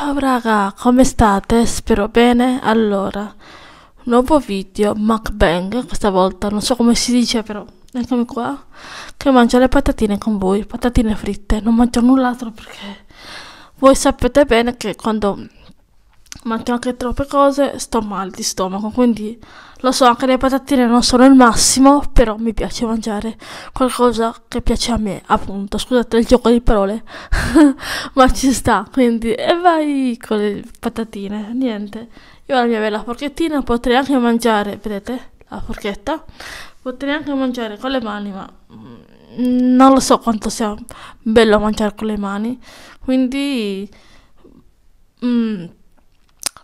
Ciao raga, come state? Spero bene. Allora, nuovo video mukbang, questa volta non so come si dice però, eccomi qua, che mangio le patatine con voi, patatine fritte, non mangio null'altro perché voi sapete bene che quando mangio anche troppe cose, sto male di stomaco, quindi lo so, anche le patatine non sono il massimo, però mi piace mangiare qualcosa che piace a me, appunto, scusate il gioco di parole, ma ci sta, quindi e vai con le patatine, niente. Io ho la mia bella forchettina, potrei anche mangiare, vedete, la forchetta, potrei anche mangiare con le mani, ma mm, non lo so quanto sia bello mangiare con le mani, quindi... Mm,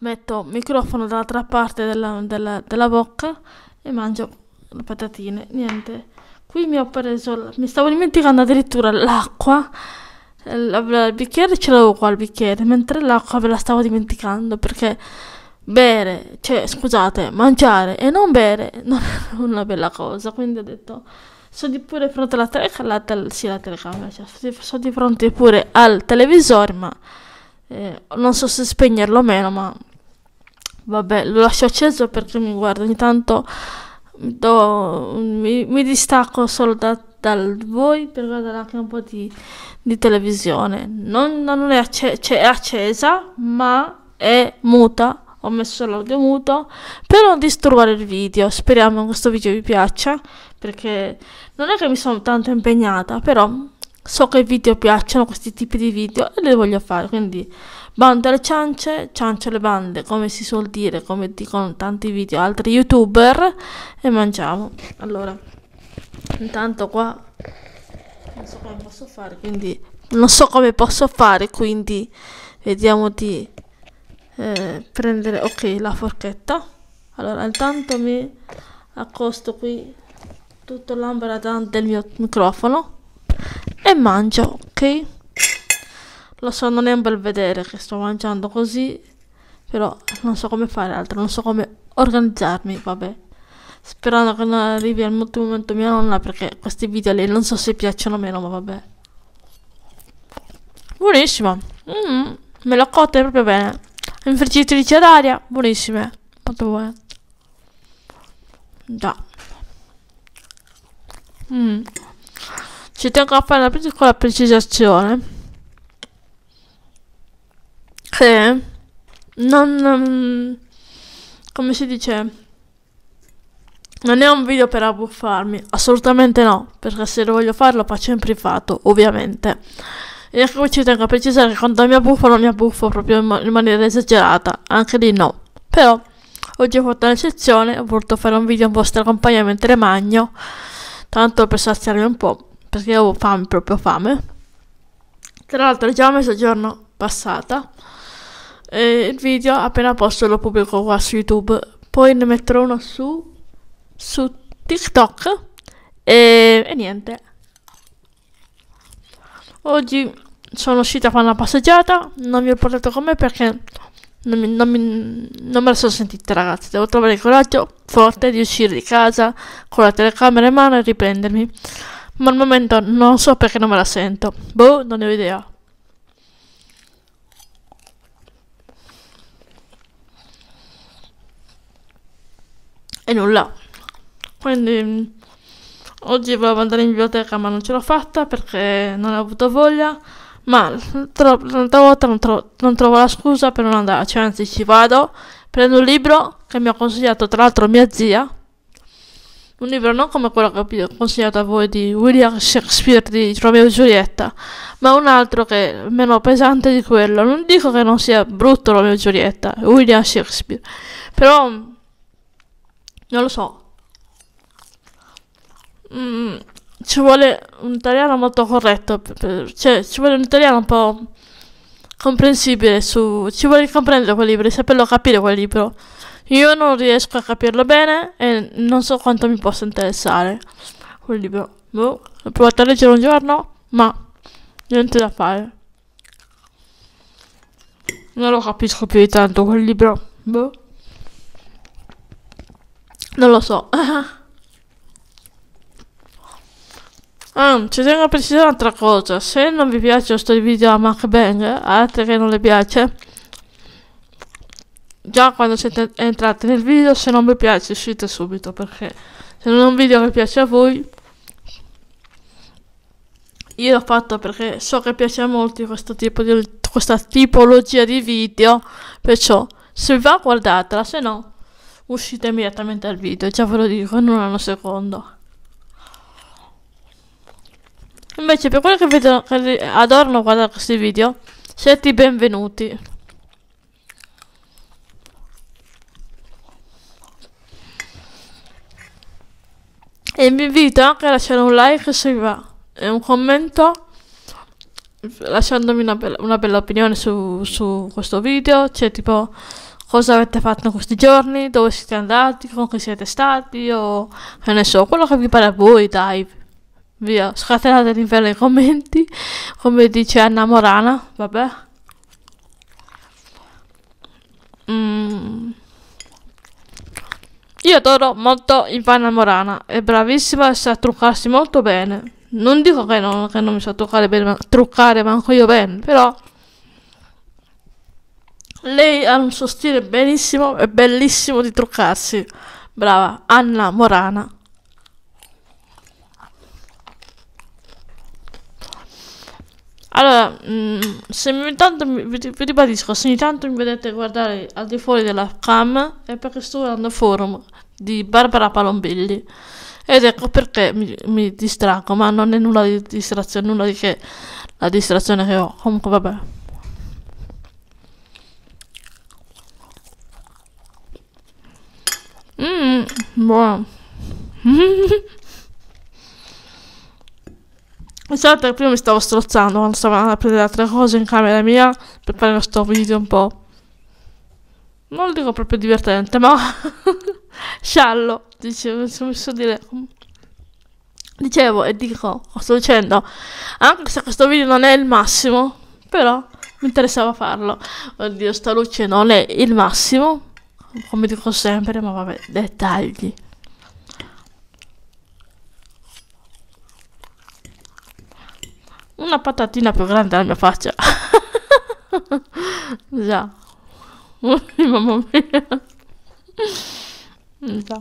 metto il microfono dall'altra parte della, della, della bocca e mangio le patatine. Niente. Qui mi ho preso, mi stavo dimenticando addirittura l'acqua. Il, il bicchiere ce l'avevo qua il bicchiere, mentre l'acqua ve la stavo dimenticando perché bere, cioè scusate, mangiare e non bere non è una bella cosa. Quindi ho detto, sono di pure fronte alla telecamera, te- sì la telecamera, cioè, sono, di, sono di fronte pure al televisore, ma eh, non so se spegnerlo o meno, ma Vabbè, lo lascio acceso perché mi guardo. Ogni tanto do, mi, mi, distacco solo da, dal voi per guardare anche un po' di, di televisione. Non, non è, acce, cioè è accesa, ma è muta ho messo l'audio muto per non disturbare il video. Speriamo che questo video vi piaccia perché non è che mi sono tanto impegnata, però so che i video piacciono questi tipi di video e li voglio fare, quindi Bando alle ciance, ciance le bande, come si suol dire, come dicono tanti video altri youtuber, e mangiamo. Allora, intanto qua non so come posso fare, quindi non so come posso fare, quindi vediamo di eh, prendere, ok, la forchetta. Allora, intanto mi accosto qui tutto l'ambra del mio microfono e mangio, ok? Lo so, non è un bel vedere che sto mangiando così, però non so come fare altro, non so come organizzarmi, vabbè. Sperando che non arrivi al molto momento mia nonna, perché questi video lì non so se piacciono o meno, ma vabbè. Buonissimo. Mm, mm-hmm. me l'ho cotta proprio bene. Infriggitrice d'aria, buonissime. Quanto vuoi? Già. Mm. Ci tengo a fare una piccola precisazione che non... come si dice? Non è un video per abbuffarmi, assolutamente no, perché se lo voglio fare lo faccio in privato, ovviamente. E anche qui ci tengo a precisare che quando mi abbuffo non mi abbuffo proprio in, man- in maniera esagerata, anche lì no. Però oggi ho fatto un'eccezione, ho voluto fare un video in vostra compagnia mentre magno, tanto per saziarmi un po', perché avevo fame, proprio fame. Tra l'altro è già mezzogiorno passata eh, il video appena posto lo pubblico qua su YouTube. Poi ne metterò uno su, su TikTok. E, e niente. Oggi sono uscita a fare una passeggiata. Non vi ho portato con me perché non, mi, non, mi, non me la sono sentita, ragazzi. Devo trovare il coraggio forte di uscire di casa con la telecamera in mano e riprendermi. Ma al momento non so perché non me la sento. Boh, non ne ho idea. e nulla. Quindi oggi volevo andare in biblioteca ma non ce l'ho fatta perché non ho avuto voglia. Ma l'altra volta non, tro- non trovo la scusa per non andarci, anzi ci vado, prendo un libro che mi ha consigliato tra l'altro mia zia, un libro non come quello che ho consigliato a voi di William Shakespeare di Romeo e Giulietta, ma un altro che è meno pesante di quello. Non dico che non sia brutto Romeo e Giulietta, William Shakespeare, però non lo so. Mm, ci vuole un italiano molto corretto, cioè ci vuole un italiano un po' comprensibile su... ci vuole comprendere quel libro, saperlo capire quel libro. Io non riesco a capirlo bene e non so quanto mi possa interessare quel libro. Boh, ho provato a leggere un giorno, ma niente da fare. Non lo capisco più di tanto quel libro. Boh. Non lo so. Ah, ci tengo a precisare un'altra cosa. Se non vi piace questo video a MacBang, altre che non le piace, già quando siete entrati nel video, se non vi piace uscite subito, perché se non è un video che piace a voi, io l'ho fatto perché so che piace a molti questo tipo di, questa tipologia di video, perciò se vi va guardatela, se no uscite immediatamente dal video, già ve lo dico, non hanno secondo. Invece per quelli che, vedono, che adorno guardare questi video, siete i benvenuti. E vi invito anche a lasciare un like se vi va e un commento lasciandomi una bella, una bella opinione su, su questo video. Cioè tipo cosa avete fatto in questi giorni, dove siete andati, con chi siete stati o che ne so, quello che vi pare a voi, dai. Via, scatenate l'inferno nei commenti, come dice Anna Morana, vabbè. Mm. Io adoro molto Ivana Morana, è bravissima e sa truccarsi molto bene. Non dico che non, che non mi sa truccare bene, ma truccare manco io bene, però... Lei ha un suo stile benissimo e bellissimo di truccarsi. Brava, Anna Morana. Allora, mh, mm, se ogni tanto vi, vi ribadisco, se ogni tanto mi vedete guardare al di fuori della cam è perché sto guardando forum di Barbara Palombilli ed ecco perché mi, mi distraggo, ma non è nulla di distrazione, nulla di che la distrazione che ho, comunque vabbè. Mm, buono. Insomma, per prima mi stavo strozzando quando stavo andando a prendere altre cose in camera mia per fare questo video un po'. Non lo dico proprio divertente, ma sciallo, dicevo, mi so dire. Dicevo e dico, sto dicendo, anche se questo video non è il massimo, però mi interessava farlo. Oddio, sta luce non è il massimo, come dico sempre ma vabbè dettagli una patatina più grande della mia faccia già mamma mia già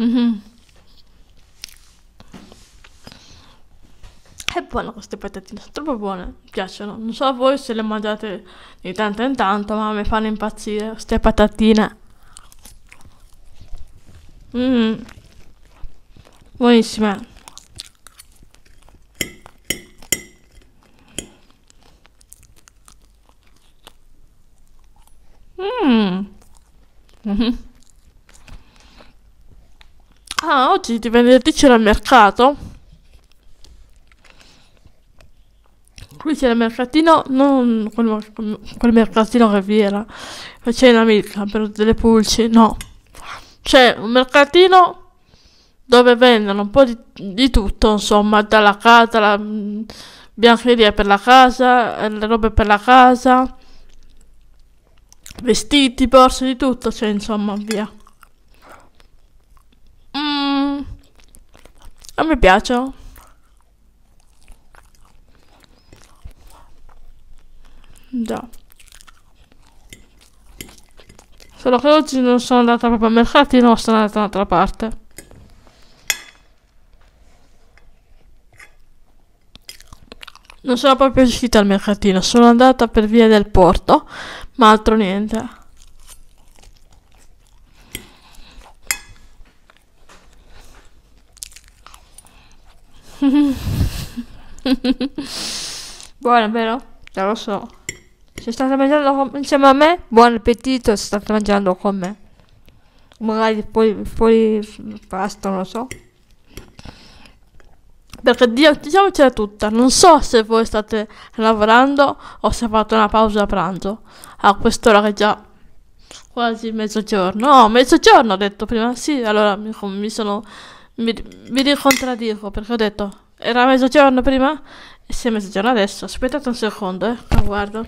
mm -hmm. È buono queste patatine, sono troppo buone, mi piacciono. Non so a voi se le mangiate di tanto in tanto, ma mi fanno impazzire queste patatine. Mmm, buonissime. Mmm. Ah, oggi di venerdì al mercato invece al mercatino, non quel, quel mercatino che vi era, c'è un'amica per delle pulci, no. C'è cioè, un mercatino dove vendono un po' di, di tutto, insomma, dalla casa, la mm, biancheria per la casa, eh, le robe per la casa, vestiti, borse, di tutto, c'è cioè, insomma, via. Mm, a me piacciono. Già. Solo che oggi non sono andata proprio al mercatino, sono andata da un'altra parte. Non sono proprio uscita al mercatino, sono andata per via del porto, ma altro niente. Buona, vero? Ya lo so. Se state mangiando insieme a me, buon appetito se state mangiando con me. Magari poi, pasto, non lo so. Perché diciamocela tutta, non so se voi state lavorando o se fate una pausa a pranzo. A quest'ora che è già quasi mezzogiorno. No, oh, mezzogiorno ho detto prima. Sì, allora mi, mi sono... Mi, mi ricontradico perché ho detto era mezzogiorno prima e si è mezzogiorno adesso aspettate un secondo eh guardo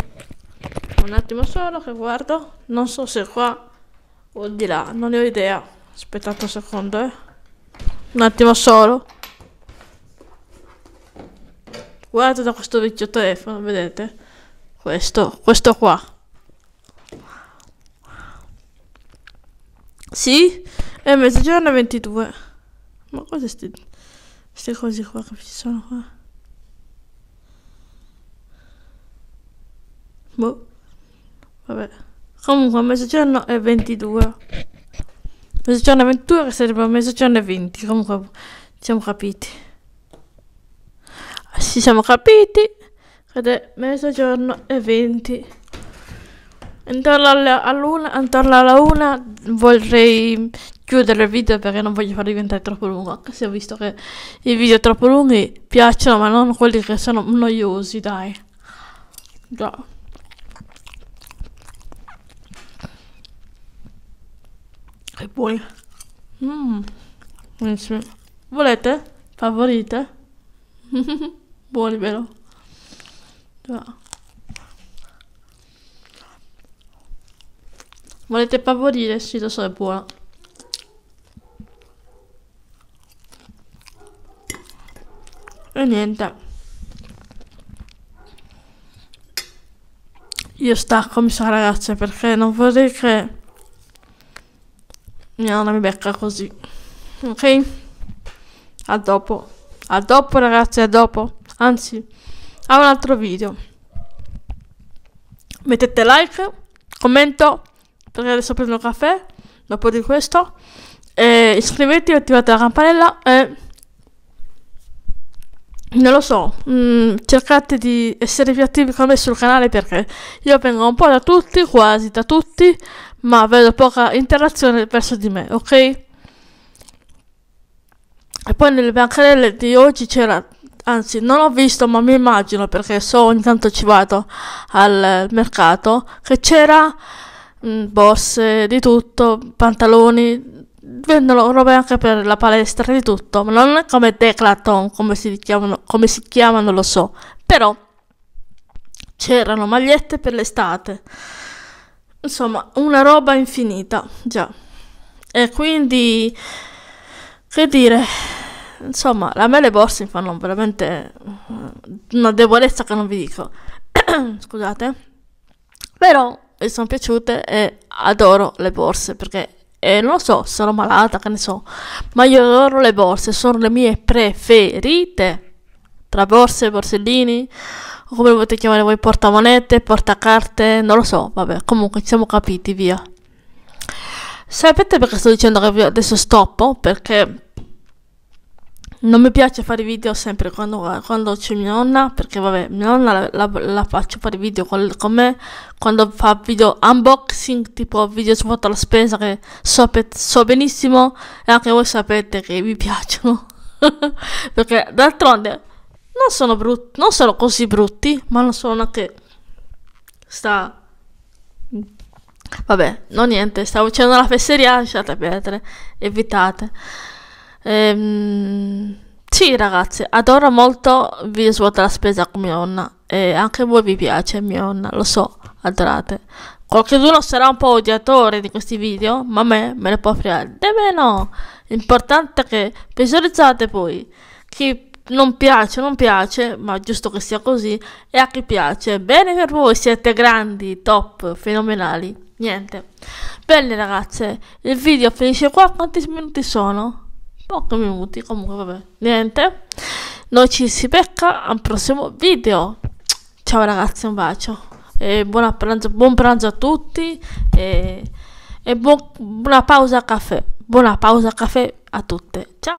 un attimo solo che guardo. Non so se qua o di là, non ne ho idea. Aspettate un secondo, eh. Un attimo solo. Guardo da questo vecchio telefono, vedete? Questo, questo qua. Sì, è mezzogiorno 22. Ma cosa sti... Queste cose qua che ci sono qua? Boh. Vabbè. Comunque, mezzogiorno è 22. Mezzogiorno è 22 che sarebbe mezzogiorno è 20. Comunque, siamo capiti. Ci ah, siamo capiti. Ed è mezzogiorno e 20. Intorno alla, all'una, intorno alla una vorrei chiudere il video perché non voglio farlo diventare troppo lungo. Anche se ho visto che i video troppo lunghi piacciono, ma non quelli che sono noiosi, dai. Già. e mm. buoni Mmm. volete? favorite? buoni vero? volete favorire? sì lo so è buona e niente io stacco mi sa ragazze perché non vorrei che No, non mi becca così. Ok? A dopo. A dopo ragazzi, a dopo. Anzi, a un altro video. Mettete like, commento, perché adesso prendo caffè, dopo di questo. E iscrivetevi, attivate la campanella e... Non lo so, mm, cercate di essere più attivi con me sul canale perché io vengo un po' da tutti, quasi da tutti, ma vedo poca interazione verso di me, ok? E poi nelle bancarelle di oggi c'era, anzi non ho visto ma mi immagino perché so ogni tanto ci vado al mercato, che c'era mh, mm, borse di tutto, pantaloni, vendono robe anche per la palestra di tutto, ma non è come Declaton, come si chiamano, come si chiamano lo so, però c'erano magliette per l'estate Insomma, una roba infinita, già. E quindi, che dire, insomma, a me le borse mi fanno veramente una debolezza che non vi dico. Scusate. Però mi sono piaciute e adoro le borse perché eh, non lo so, sono malata, che ne so, ma io adoro le borse, sono le mie preferite tra borse, borsellini, o come potete chiamare voi, portamonete, portacarte, non lo so, vabbè, comunque ci siamo capiti, via. Sapete perché sto dicendo che adesso stoppo? Perché non mi piace fare video sempre quando, quando c'è mia nonna, perché vabbè, mia nonna la, la, la faccio fare video con, con, me, quando fa video unboxing, tipo video su foto alla spesa che so, so benissimo e anche voi sapete che vi piacciono. perché d'altronde non sono brutti, non sono così brutti, ma non sono anche sta Vabbè, no niente, stavo facendo la fesseria, lasciate perdere, evitate. Ehm, sì ragazzi, adoro molto Vi svuota la spesa con mia nonna e anche voi vi piace mia nonna, lo so, adorate. Qualcuno sarà un po' odiatore di questi video, ma a me me ne può fregare. Nemmeno! L'importante è che visualizzate poi chi non piace, non piace, ma giusto che sia così, e a chi piace, bene per voi, siete grandi, top, fenomenali, niente. Bene ragazze, il video finisce qua, quanti minuti sono? Pochi minuti, comunque vabbè, niente. Noi ci si becca al prossimo video. Ciao ragazze, un bacio, e pranzo, buon pranzo a tutti, e, e buon, buona pausa a caffè, buona pausa a caffè a tutte, ciao.